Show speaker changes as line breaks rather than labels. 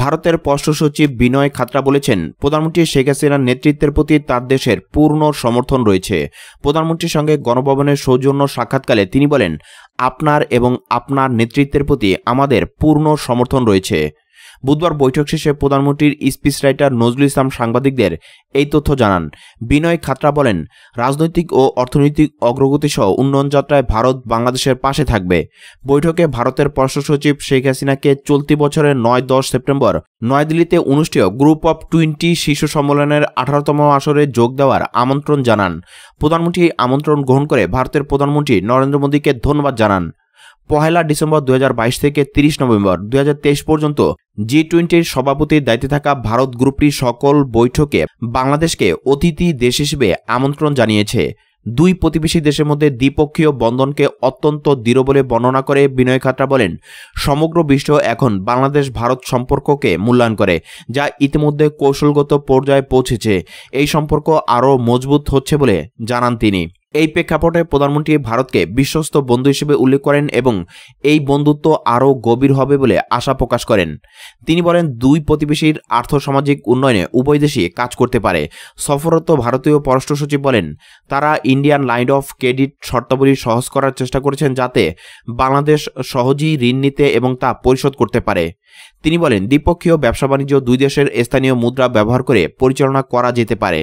ভারতের পররাষ্ট্র সচিব বিনয় খাতরা বলেছেন প্রধানমন্ত্রী শেখ হাসিনার নেতৃত্বের প্রতি তার দেশের পূর্ণ সমর্থন রয়েছে প্রধানমন্ত্রীর সঙ্গে গণভবনের সৌজন্য সাক্ষাৎকালে তিনি বলেন আপনার এবং আপনার নেতৃত্বের প্রতি আমাদের পূর্ণ সমর্থন রয়েছে বুধবার বৈঠক শেষে প্রধানমন্ত্রীর স্পিচ রাইটার নজরুল ইসলাম সাংবাদিকদের এই তথ্য জানান বিনয় খাত্রা বলেন রাজনৈতিক ও অর্থনৈতিক অগ্রগতি সহ উন্নয়ন যাত্রায় ভারত বাংলাদেশের পাশে থাকবে বৈঠকে ভারতের পররাষ্ট্র সচিব শেখ হাসিনাকে চলতি বছরের নয় দশ সেপ্টেম্বর নয়াদিল্লিতে অনুষ্ঠিত গ্রুপ অফ টোয়েন্টি শীর্ষ সম্মেলনের আঠারোতম আসরে যোগ দেওয়ার আমন্ত্রণ জানান প্রধানমন্ত্রী আমন্ত্রণ গ্রহণ করে ভারতের প্রধানমন্ত্রী নরেন্দ্র মোদীকে ধন্যবাদ জানান পহেলা ডিসেম্বর দু থেকে ৩০ নভেম্বর দু পর্যন্ত জি টোয়েন্টির সভাপতির দায়িত্বে থাকা ভারত গ্রুপটির সকল বৈঠকে বাংলাদেশকে অতিথি দেশ হিসেবে আমন্ত্রণ জানিয়েছে দুই প্রতিবেশী দেশের মধ্যে দ্বিপক্ষীয় বন্ধনকে অত্যন্ত দৃঢ় বলে বর্ণনা করে বিনয় খাতরা বলেন সমগ্র বিশ্ব এখন বাংলাদেশ ভারত সম্পর্ককে মূল্যায়ন করে যা ইতিমধ্যে কৌশলগত পর্যায়ে পৌঁছেছে এই সম্পর্ক আরও মজবুত হচ্ছে বলে জানান তিনি এই প্রেক্ষাপটে প্রধানমন্ত্রী ভারতকে বিশ্বস্ত বন্ধু হিসেবে উল্লেখ করেন এবং এই বন্ধুত্ব আরও গভীর হবে বলে আশা প্রকাশ করেন তিনি বলেন দুই প্রতিবেশীর আর্থসামাজিক উন্নয়নে উভয় দেশই কাজ করতে পারে সফররত ভারতীয় পররাষ্ট্র সচিব বলেন তারা ইন্ডিয়ান লাইন অফ ক্রেডিট শর্তাবলী সহজ করার চেষ্টা করেছেন যাতে বাংলাদেশ সহজেই ঋণ নিতে এবং তা পরিশোধ করতে পারে তিনি বলেন দ্বিপক্ষীয় ব্যবসা বাণিজ্য দুই দেশের স্থানীয় মুদ্রা ব্যবহার করে পরিচালনা করা যেতে পারে